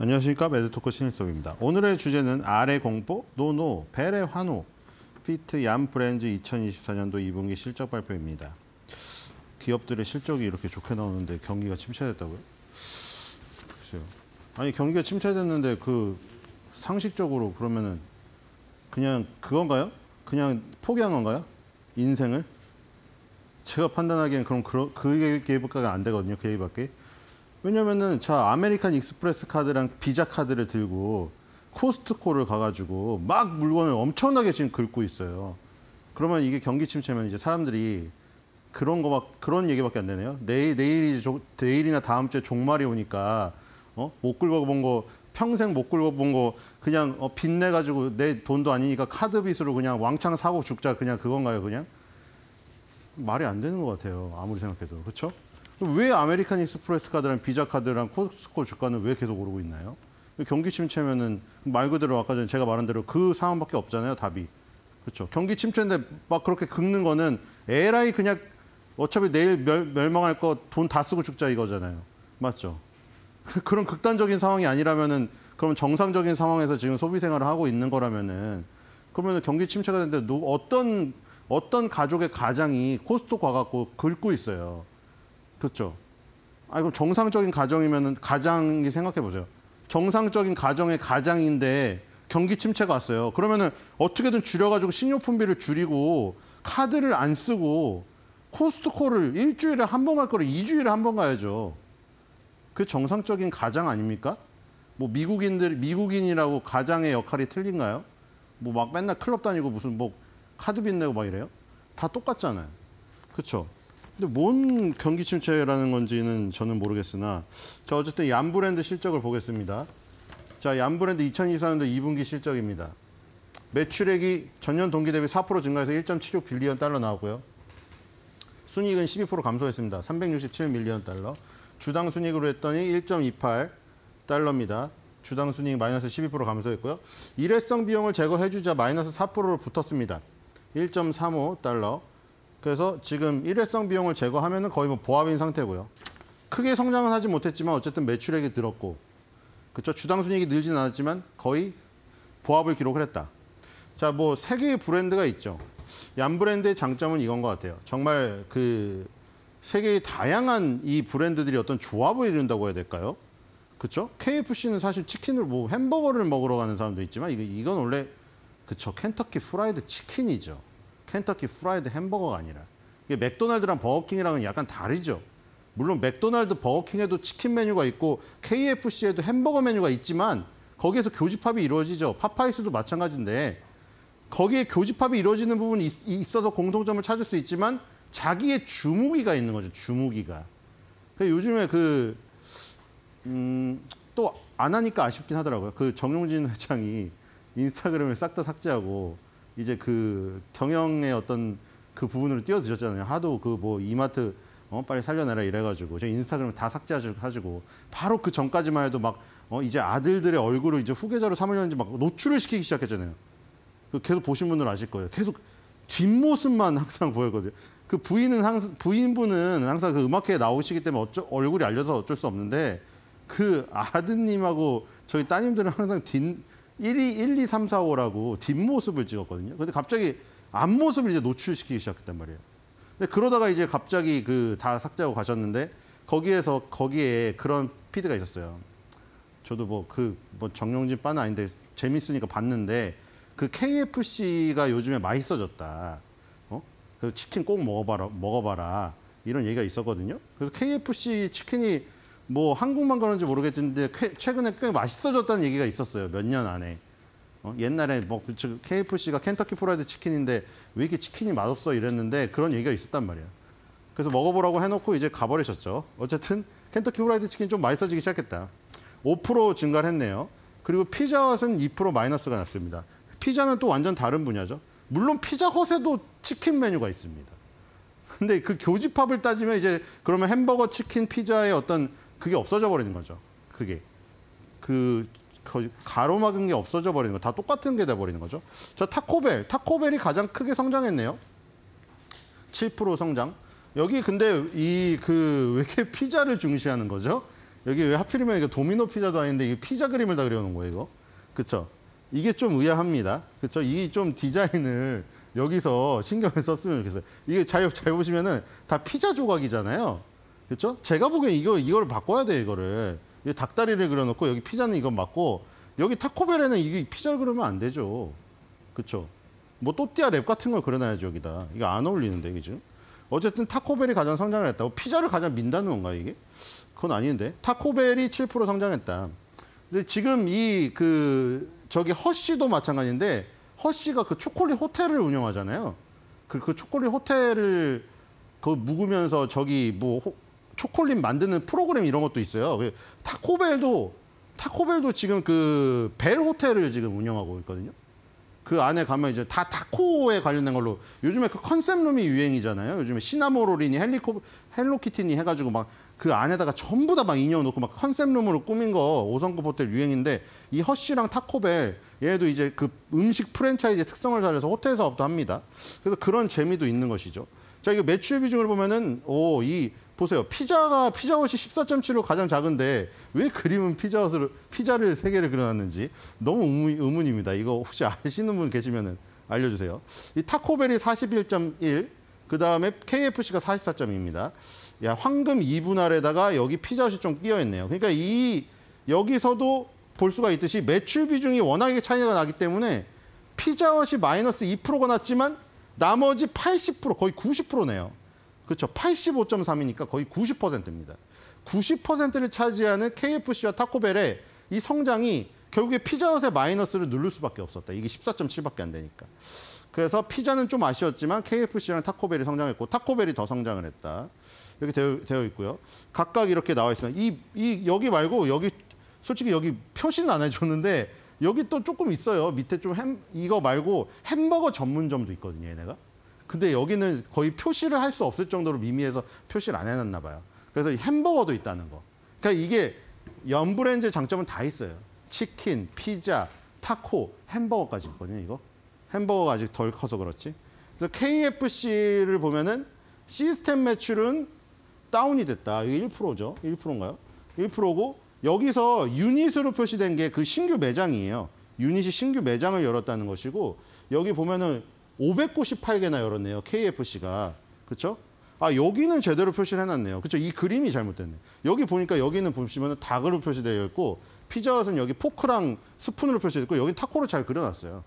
안녕하십니까 매드토크 신일섭입니다. 오늘의 주제는 아래 공포, 노노, 벨의 환호, 피트 얀 브랜즈 2024년도 2분기 실적 발표입니다. 기업들의 실적이 이렇게 좋게 나오는데 경기가 침체됐다고요? 글쎄요. 아니 경기가 침체됐는데 그 상식적으로 그러면은 그냥 그건가요? 그냥 포기한 건가요? 인생을? 제가 판단하기엔 그럼 그, 그 계획가가 안 되거든요. 계획밖에. 왜냐면은 자 아메리칸 익스프레스 카드랑 비자 카드를 들고 코스트코를 가가지고 막 물건을 엄청나게 지금 긁고 있어요. 그러면 이게 경기 침체면 이제 사람들이 그런 거 막 그런 얘기밖에 안 되네요. 내일 내일이 조, 내일이나 다음 주에 종말이 오니까 어? 못 긁어본 거 평생 못 긁어본 거 그냥 어, 빚내 가지고 내 돈도 아니니까 카드 빚으로 그냥 왕창 사고 죽자 그냥 그건가요 그냥 말이 안 되는 것 같아요 아무리 생각해도 그렇죠? 왜 아메리칸 익스프레스 카드랑 비자 카드랑 코스코 주가는 왜 계속 오르고 있나요? 경기 침체면은 말 그대로 아까 전에 제가 말한 대로 그 상황밖에 없잖아요, 답이. 그렇죠. 경기 침체인데 막 그렇게 긁는 거는 LI 그냥 어차피 내일 멸, 망할 거 돈 다 쓰고 죽자 이거잖아요. 맞죠? 그런 극단적인 상황이 아니라면은 그럼 정상적인 상황에서 지금 소비 생활을 하고 있는 거라면은 그러면 경기 침체가 됐는데 어떤 어떤 가족의 가장이 코스트코 갖고 긁고 있어요. 그렇죠. 아 그럼 정상적인 가정이면은 가장이 생각해 보세요. 정상적인 가정의 가장인데 경기 침체가 왔어요. 그러면은 어떻게든 줄여가지고 신용품비를 줄이고 카드를 안 쓰고 코스트코를 일주일에 한 번 갈 거를 이주일에 한 번 가야죠. 그 정상적인 가장 아닙니까? 뭐 미국인들 미국인이라고 가장의 역할이 틀린가요? 뭐 막 맨날 클럽 다니고 무슨 뭐 카드 빚 내고 막 이래요? 다 똑같잖아요. 그렇죠? 근데 뭔 경기 침체라는 건지는 저는 모르겠으나 자 어쨌든 얀 브랜드 실적을 보겠습니다. 자얀 브랜드 2024년도 2분기 실적입니다. 매출액이 전년 동기 대비 4% 증가해서 1.76 빌리언 달러 나왔고요. 순이익은 12% 감소했습니다. 367 밀리언 달러. 주당 순이익으로 했더니 1.28 달러입니다. 주당 순이익 마이너스 12% 감소했고요. 일회성 비용을 제거해주자 마이너스 4%로 붙었습니다. 1.35달러. 그래서 지금 일회성 비용을 제거하면 거의 뭐 보합인 상태고요. 크게 성장은 하지 못했지만 어쨌든 매출액이 늘었고 그쵸 주당 순이익이 늘진 않았지만 거의 보합을 기록을 했다. 자, 뭐 세 개의 브랜드가 있죠. 얀 브랜드의 장점은 이건 것 같아요. 정말 그 세계의 다양한 이 브랜드들이 어떤 조합을 이룬다고 해야 될까요? 그쵸 KFC는 사실 치킨을 뭐 햄버거를 먹으러 가는 사람도 있지만 이건 원래 그쵸 켄터키 프라이드 치킨이죠. 켄터키 프라이드 햄버거가 아니라 이게 맥도날드랑 버거킹이랑은 약간 다르죠. 물론 맥도날드 버거킹에도 치킨 메뉴가 있고 KFC에도 햄버거 메뉴가 있지만 거기에서 교집합이 이루어지죠. 파파이스도 마찬가지인데 거기에 교집합이 이루어지는 부분이 있어서 공통점을 찾을 수 있지만 자기의 주무기가 있는 거죠. 주무기가. 그 요즘에 그, 음, 또안 하니까 아쉽긴 하더라고요. 그 정용진 회장이 인스타그램을 싹 다 삭제하고 이제 그 경영의 어떤 그 부분으로 뛰어드셨잖아요. 하도 그 뭐 이마트 어, 빨리 살려내라 이래가지고 제 인스타그램 다 삭제하시고 바로 그 전까지만 해도 막 어, 이제 아들들의 얼굴을 이제 후계자로 삼으려는지 막 노출을 시키기 시작했잖아요. 그 계속 보신 분들 아실 거예요. 계속 뒷모습만 항상 보였거든요. 그 부인은 항상 부인분은 항상 그 음악회에 나오시기 때문에 어쩌, 얼굴이 알려서 어쩔 수 없는데 그 아드님하고 저희 따님들은 항상 뒷 1위, 1, 2, 3, 4, 5라고 뒷모습을 찍었거든요. 근데 갑자기 앞모습을 이제 노출시키기 시작했단 말이에요. 근데 그러다가 이제 갑자기 그 다 삭제하고 가셨는데 거기에서 거기에 그런 피드가 있었어요. 저도 뭐 그뭐 그 뭐 정용진 빠는 아닌데 재밌으니까 봤는데 그 KFC가 요즘에 맛있어졌다. 어? 그 치킨 꼭 먹어봐라, 먹어봐라 이런 얘기가 있었거든요. 그래서 KFC 치킨이 뭐 한국만 그런지 모르겠는데 최근에 꽤 맛있어졌다는 얘기가 있었어요. 몇 년 안에. 어? 옛날에 뭐 KFC가 켄터키 프라이드 치킨인데 왜 이렇게 치킨이 맛없어 이랬는데 그런 얘기가 있었단 말이야 그래서 먹어보라고 해놓고 이제 가버리셨죠. 어쨌든 켄터키 프라이드 치킨 이좀 맛있어지기 시작했다. 5% 증가를 했네요. 그리고 피자헛은 2% 마이너스가 났습니다. 피자는 또 완전 다른 분야죠. 물론 피자헛에도 치킨 메뉴가 있습니다. 근데 그 교집합을 따지면 이제 그러면 햄버거, 치킨, 피자의 어떤 그게 없어져 버리는 거죠. 그게. 그 가로막은 게 없어져 버리는 거. 다 똑같은 게 돼 버리는 거죠. 자, 타코벨. 타코벨이 가장 크게 성장했네요. 7% 성장. 여기 근데 이 그 왜 이렇게 피자를 중시하는 거죠? 여기 왜 하필이면 이거 도미노 피자도 아닌데 이 피자 그림을 다 그려놓은 거예요, 이거. 그쵸? 이게 좀 의아합니다. 그렇죠? 이좀 디자인을 여기서 신경을 썼으면 좋겠어요. 이게 잘, 잘 보시면은 다 피자 조각이잖아요. 그렇죠? 제가 보기엔 이거 이거를 바꿔야 돼 이거를. 이 닭다리를 그려놓고 여기 피자는 이건 맞고 여기 타코벨에는 이게 피자를 그러면안 되죠. 그렇죠? 뭐 또띠아 랩 같은 걸 그려놔야죠 여기다. 이거 안 어울리는데 그죠? 어쨌든 타코벨이 가장 성장을 했다고 피자를 가장 민다는 건가 이게? 그건 아닌데 타코벨이 7% 성장했다. 근데 지금 이그 저기 허씨도 마찬가지인데 허씨가 그 초콜릿 호텔을 운영하잖아요. 그, 그 초콜릿 호텔을 그 묵으면서 저기 뭐 호, 초콜릿 만드는 프로그램 이런 것도 있어요. 그 타코벨도 타코벨도 지금 그 벨 호텔을 지금 운영하고 있거든요. 그 안에 가면 이제 다 타코에 관련된 걸로 요즘에 그 컨셉룸이 유행이잖아요. 요즘에 시나모롤이니 헬리코 헬로키티니 해가지고 막 그 안에다가 전부 다 막 인형 놓고 막 컨셉룸으로 꾸민 거 5성급 호텔 유행인데 이 허쉬랑 타코벨 얘도 이제 그 음식 프랜차이즈 특성을 살려서 호텔 사업도 합니다. 그래서 그런 재미도 있는 것이죠. 자, 이거 매출 비중을 보면은 오, 이 보세요. 피자가 피자헛이 14.7로 가장 작은데 왜 그림은 피자헛을 피자를 세 개를 그려놨는지 너무 의문, 입니다 이거 혹시 아시는 분 계시면은 알려주세요. 이 타코벨이 41.1, 그 다음에 KFC가 44.2입니다. 야 황금 2분할에다가 여기 피자헛이 좀 끼어 있네요. 그러니까 이 여기서도 볼 수가 있듯이 매출 비중이 워낙에 차이가 나기 때문에 피자헛이 마이너스 2%가 났지만 나머지 80% 거의 90%네요. 그렇죠. 85.3이니까 거의 90%입니다. 90%를 차지하는 KFC와 타코벨의 이 성장이 결국에 피자헛의 마이너스를 누를 수밖에 없었다. 이게 14.7밖에 안 되니까. 그래서 피자는 좀 아쉬웠지만 KFC랑 타코벨이 성장했고 타코벨이 더 성장을 했다. 이렇게 되어, 되어 있고요. 각각 이렇게 나와 있습니다. 이, 이 여기 말고 여기 솔직히 여기 표시는 안 해줬는데 여기 또 조금 있어요. 밑에 좀 햄, 이거 말고 햄버거 전문점도 있거든요, 얘네가. 근데 여기는 거의 표시를 할 수 없을 정도로 미미해서 표시를 안 해놨나 봐요. 그래서 햄버거도 있다는 거. 그러니까 이게 연 브랜드의 장점은 다 있어요. 치킨, 피자, 타코, 햄버거까지 있거든요, 이거. 햄버거가 아직 덜 커서 그렇지. 그래서 KFC를 보면은 시스템 매출은 다운이 됐다. 이게 1%죠. 1%인가요? 1%고 여기서 유닛으로 표시된 게 그 신규 매장이에요. 유닛이 신규 매장을 열었다는 것이고 여기 보면은 598개나 열었네요. KFC가. 그렇죠? 아, 여기는 제대로 표시를 해놨네요. 그렇죠? 이 그림이 잘못됐네. 여기 보니까 여기는 보시면 은 닭으로 표시되어 있고 피자헛은 여기 포크랑 스푼으로 표시되어 있고 여긴 타코로 잘 그려놨어요.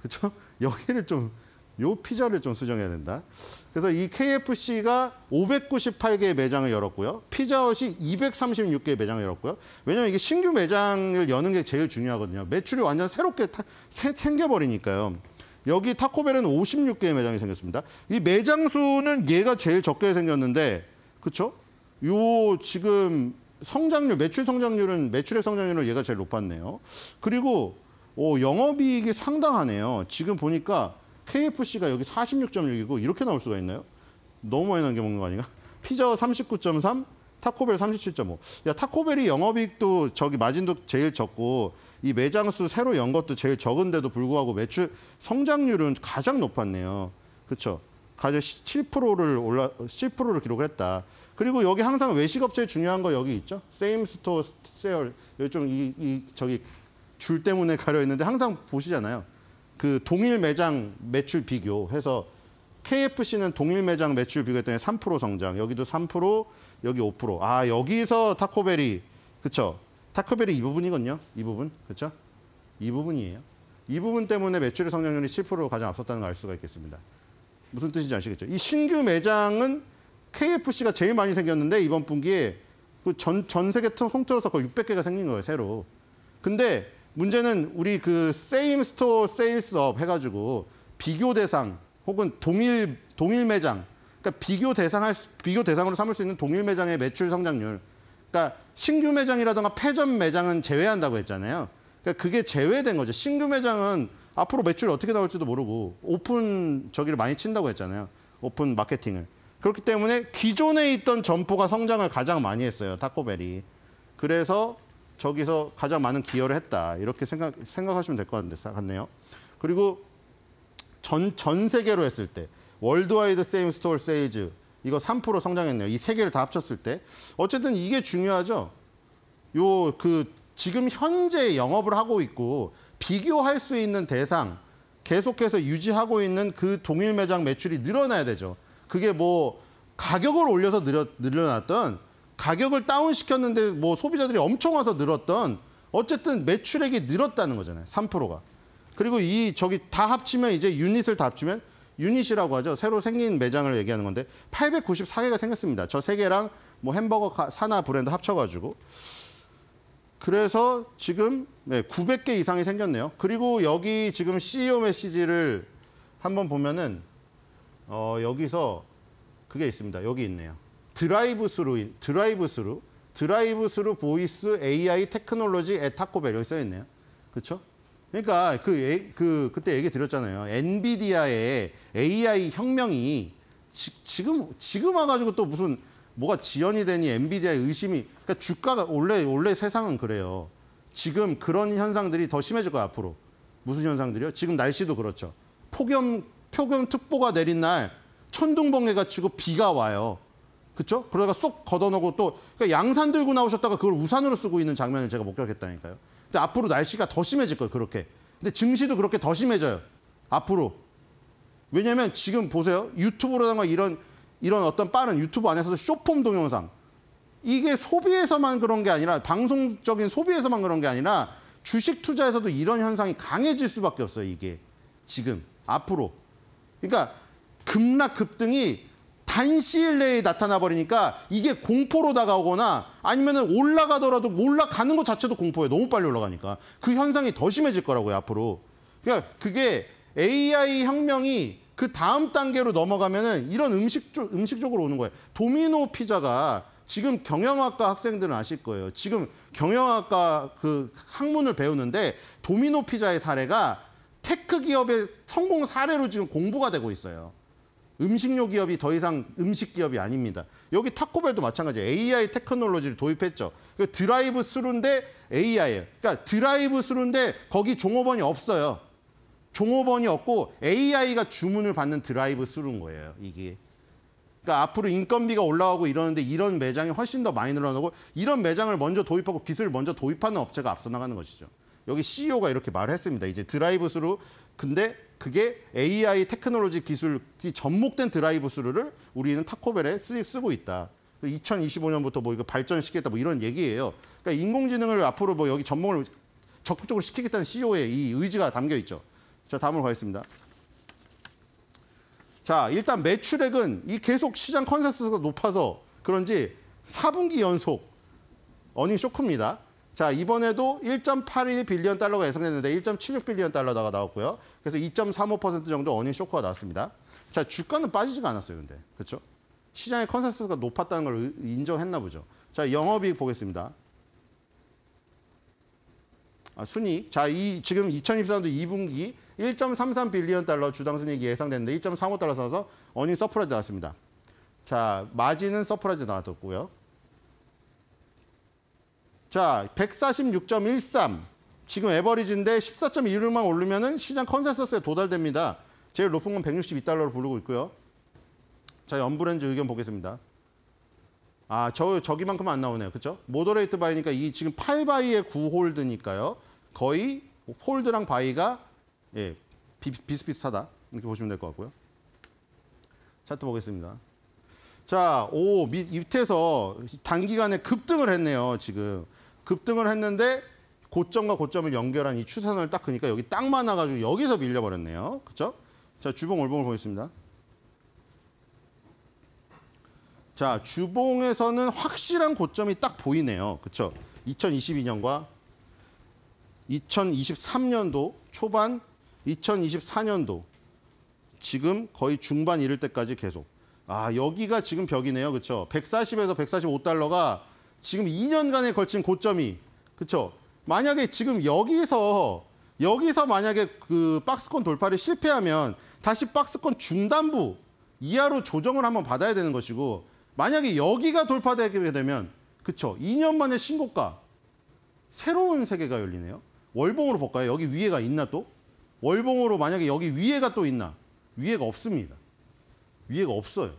그렇죠? 여기를 좀요 피자를 좀 수정해야 된다. 그래서 이 KFC가 598개의 매장을 열었고요. 피자헛이 236개의 매장을 열었고요. 왜냐하면 이게 신규 매장을 여는 게 제일 중요하거든요. 매출이 완전 새롭게 타, 새, 생겨버리니까요. 여기 타코벨은 56개의 매장이 생겼습니다. 이 매장 수는 얘가 제일 적게 생겼는데 그렇죠? 요 지금 성장률, 매출 성장률은 매출의 성장률은 얘가 제일 높았네요. 그리고 오, 어, 영업이익이 상당하네요. 지금 보니까 KFC가 여기 46.6이고 이렇게 나올 수가 있나요? 너무 많이 남겨먹는 거 아닌가? 피자 39.3, 타코벨 37.5. 야, 타코벨이 영업이익도 저기 마진도 제일 적고 이 매장 수 새로 연 것도 제일 적은데도 불구하고 매출 성장률은 가장 높았네요. 그렇죠? 가장 7%를 올라 7를 기록했다. 그리고 여기 항상 외식업체 중요한 거 여기 있죠? 세임 스토어 세얼 여기 좀 이 이 저기 줄 때문에 가려 있는데 항상 보시잖아요. 그 동일 매장 매출 비교해서 KFC는 동일 매장 매출 비교했더니 3% 성장, 여기도 3%, 여기 5%. 아 여기서 타코베리 그쵸? 타코베리이 부분이거든요. 이 부분 그쵸? 이 부분이에요. 이 부분 때문에 매출의 성장률이 7%로 가장 앞섰다는 걸 알 수가 있겠습니다. 무슨 뜻인지 아시겠죠? 이 신규 매장은 KFC가 제일 많이 생겼는데 이번 분기에 그 전, 전 세계 통틀어서 거의 600개가 생긴 거예요, 새로. 근데 문제는 우리 그 세임 스토어 세일스업 해가지고 비교 대상 혹은 동일 동일 매장 그러니까 비교 대상할 비교 대상으로 삼을 수 있는 동일 매장의 매출 성장률 그러니까 신규 매장이라든가 폐점 매장은 제외한다고 했잖아요. 그러니까 그게 제외된 거죠. 신규 매장은 앞으로 매출이 어떻게 나올지도 모르고 오픈 저기를 많이 친다고 했잖아요. 오픈 마케팅을. 그렇기 때문에 기존에 있던 점포가 성장을 가장 많이 했어요. 타코벨이. 그래서 저기서 가장 많은 기여를 했다. 이렇게 생각, 생각하시면 될 것 같네요. 그리고 전, 전 세계로 했을 때 월드와이드 세임 스토어 세일즈 이거 3% 성장했네요. 이세 개를 다 합쳤을 때. 어쨌든 이게 중요하죠. 요 그 지금 현재 영업을 하고 있고 비교할 수 있는 대상 계속해서 유지하고 있는 그 동일 매장 매출이 늘어나야 되죠. 그게 뭐 가격을 올려서 늘려, 늘려놨던 가격을 다운시켰는데 뭐 소비자들이 엄청 와서 늘었던 어쨌든 매출액이 늘었다는 거잖아요. 3%가. 그리고 이 저기 다 합치면 이제 유닛을 다 합치면 유닛이라고 하죠. 새로 생긴 매장을 얘기하는 건데 894개가 생겼습니다. 저3 개랑 뭐 햄버거 산하 브랜드 합쳐가지고 그래서 지금 900개 이상이 생겼네요. 그리고 여기 지금 CEO 메시지를 한번 보면은 어 여기서 그게 있습니다. 여기 있네요. 드라이브 스루, 인 드라이브 스루, 드라이브 스루 보이스 AI 테크놀로지 에타코벨 여기 써 있네요. 그렇죠? 그러니까 그, 그 그때 얘기 드렸잖아요. 엔비디아의 AI 혁명이 지, 지금 지금 와가지고 또 무슨 뭐가 지연이 되니 엔비디아의 의심이 그러니까 주가가 원래 원래 세상은 그래요. 지금 그런 현상들이 더 심해질 거야 앞으로. 무슨 현상들이요? 지금 날씨도 그렇죠. 폭염 폭염 특보가 내린 날 천둥번개가 치고 비가 와요. 그렇죠? 그러다가 쏙 걷어넣고 또 그러니까 양산 들고 나오셨다가 그걸 우산으로 쓰고 있는 장면을 제가 목격했다니까요. 근데 앞으로 날씨가 더 심해질 거예요, 그렇게. 근데 증시도 그렇게 더 심해져요. 앞으로. 왜냐면 지금 보세요. 유튜브라든가 이런 이런 어떤 빠른 유튜브 안에서도 쇼폼 동영상. 이게 소비에서만 그런 게 아니라 방송적인 소비에서만 그런 게 아니라 주식 투자에서도 이런 현상이 강해질 수밖에 없어요, 이게. 지금 앞으로. 그러니까 급락 급등이 단시일 내에 나타나 버리니까 이게 공포로 다가오거나 아니면 올라가더라도 올라가는 것 자체도 공포예요. 너무 빨리 올라가니까. 그 현상이 더 심해질 거라고요, 앞으로. 그러니까 그게 AI 혁명이 그 다음 단계로 넘어가면은 이런 음식 쪽, 음식 적으로 오는 거예요. 도미노 피자가 지금 경영학과 학생들은 아실 거예요. 지금 경영학과 그 학문을 배우는데 도미노 피자의 사례가 테크 기업의 성공 사례로 지금 공부가 되고 있어요. 음식료 기업이 더 이상 음식 기업이 아닙니다. 여기 타코벨도 마찬가지예요. AI 테크놀로지를 도입했죠. 그 드라이브 스루인데 AI예요. 그러니까 드라이브 스루인데 거기 종업원이 없어요. 종업원이 없고 AI가 주문을 받는 드라이브 스루인 거예요. 이게. 그러니까 앞으로 인건비가 올라오고 이러는데 이런 매장이 훨씬 더 많이 늘어나고 이런 매장을 먼저 도입하고 기술을 먼저 도입하는 업체가 앞서 나가는 것이죠. 여기 CEO가 이렇게 말을 했습니다. 이제 드라이브 스루 근데 그게 AI 테크놀로지 기술이 접목된 드라이브 스루를 우리는 타코벨에 쓰, 쓰고 있다. 2025년부터 그 뭐 이거 발전시키겠다 뭐 이런 얘기예요. 그러니까 인공지능을 앞으로 뭐 여기 접목을 적극적으로 시키겠다는 CEO의 이 의지가 담겨 있죠. 자, 다음으로 가겠습니다. 자, 일단 매출액은 이 계속 시장 컨센서스가 높아서 그런지 4분기 연속 어닝 쇼크입니다. 자, 이번에도 1.81 빌리언 달러가 예상됐는데 1.76 빌리언 달러가 나왔고요. 그래서 2.35% 정도 어닝 쇼크가 나왔습니다. 자, 주가는 빠지지가 않았어요, 근데. 그렇죠? 시장의 컨센서스가 높았다는 걸 인정했나 보죠. 자, 영업이익 보겠습니다. 아, 순이익. 자, 이 지금 2024년도 2분기 1.33 빌리언 달러 주당 순이익이 예상됐는데 1.35 달러 사서 어닝 서프라이즈 나왔습니다. 자, 마진은 서프라이즈 나왔었고요. 자, 146.13. 지금 에버리지인데 14.26만 오르면은 시장 컨센서스에 도달됩니다. 제일 높은 건 162달러로 부르고 있고요. 자, 연브랜즈 의견 보겠습니다. 아, 저, 저기만큼 안 나오네요. 그쵸 모더레이트 바이니까 이 지금 8바이의 9홀드니까요. 거의 홀드랑 바이가 예, 비, 비슷비슷하다. 이렇게 보시면 될 것 같고요. 차트 보겠습니다. 자, 오, 밑, 밑에서 단기간에 급등을 했네요, 지금. 급등을 했는데 고점과 고점을 연결한 이 추세선을 딱 그니까 여기 딱 만나가지고 여기서 밀려버렸네요. 그렇죠? 자, 주봉 월봉을 보겠습니다. 자, 주봉에서는 확실한 고점이 딱 보이네요. 그렇죠? 2022년과 2023년도 초반, 2024년도 지금 거의 중반 이를 때까지 계속. 아, 여기가 지금 벽이네요. 그렇죠? 140에서 145달러가 지금 2년간에 걸친 고점이 그렇죠. 만약에 지금 여기서 여기서 만약에 그 박스권 돌파를 실패하면 다시 박스권 중단부 이하로 조정을 한번 받아야 되는 것이고 만약에 여기가 돌파되게 되면 그쵸 2년 만에 신고가 새로운 세계가 열리네요. 월봉으로 볼까요? 여기 위에가 있나 또? 월봉으로 만약에 여기 위에가 또 있나? 위에가 없습니다. 위에가 없어요.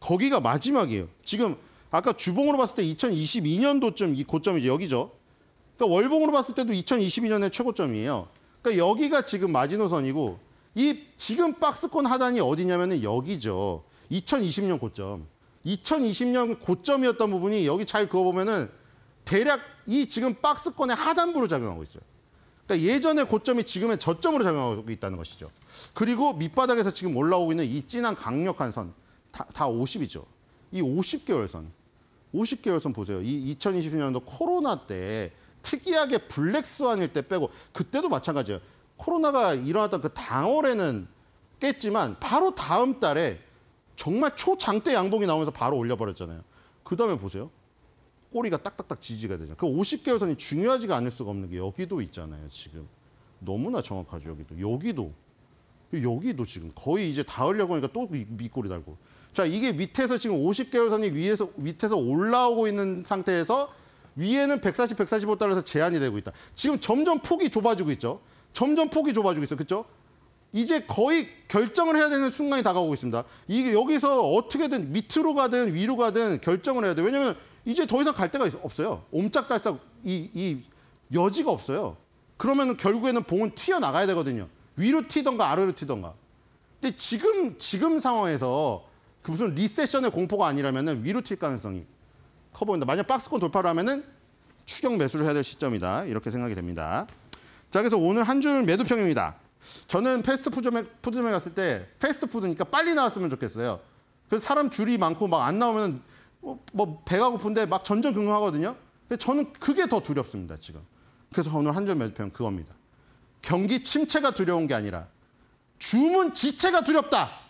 거기가 마지막이에요. 지금 아까 주봉으로 봤을 때 2022년도쯤 이 고점이죠. 여기죠. 그러니까 월봉으로 봤을 때도 2022년에 최고점이에요. 그러니까 여기가 지금 마지노선이고 이 지금 박스권 하단이 어디냐면은 여기죠. 2020년 고점. 2020년 고점이었던 부분이 여기 잘 그어보면은 대략 이 지금 박스권의 하단부로 작용하고 있어요. 그러니까 예전의 고점이 지금의 저점으로 작용하고 있다는 것이죠. 그리고 밑바닥에서 지금 올라오고 있는 이 진한 강력한 선, 다, 다 50이죠. 이 50개월 선. 50개월선 보세요. 이 2020년도 코로나 때 특이하게 블랙스완일 때 빼고 그때도 마찬가지예요. 코로나가 일어났던 그 당월에는 깼지만 바로 다음 달에 정말 초장대 양봉이 나오면서 바로 올려버렸잖아요. 그다음에 보세요. 꼬리가 딱딱딱 지지가 되잖아요. 그 50개월선이 중요하지가 않을 수가 없는 게 여기도 있잖아요. 지금 너무나 정확하죠. 여기도 여기도 여기도 지금 거의 이제 닿으려고 하니까 또 밑골이 달고. 자, 이게 밑에서 지금 50개월 선이 위에서, 밑에서 올라오고 있는 상태에서 위에는 140, 145달러에서 제한이 되고 있다. 지금 점점 폭이 좁아지고 있죠. 점점 폭이 좁아지고 있어. 그렇죠? 이제 거의 결정을 해야 되는 순간이 다가오고 있습니다. 이게 여기서 어떻게든 밑으로 가든 위로 가든 결정을 해야 돼. 왜냐면 이제 더 이상 갈 데가 없어요. 옴짝달싹 이, 이 여지가 없어요. 그러면 결국에는 봉은 튀어나가야 되거든요. 위로 튀던가 아래로 튀던가. 근데 지금 지금 상황에서 그 무슨 리세션의 공포가 아니라면 위로 튈 가능성이 커 보인다. 만약 박스권 돌파를 하면은 추격 매수를 해야 될 시점이다. 이렇게 생각이 됩니다. 자, 그래서 오늘 한 줄 매도평입니다. 저는 패스트푸드점에 푸드점에 갔을 때 패스트푸드니까 빨리 나왔으면 좋겠어요. 그래서 사람 줄이 많고 막 안 나오면 뭐, 뭐 배가 고픈데 막 전전긍긍하거든요. 근데 저는 그게 더 두렵습니다 지금. 그래서 오늘 한 줄 매도평 그겁니다. 경기 침체가 두려운 게 아니라 주문 지체가 두렵다.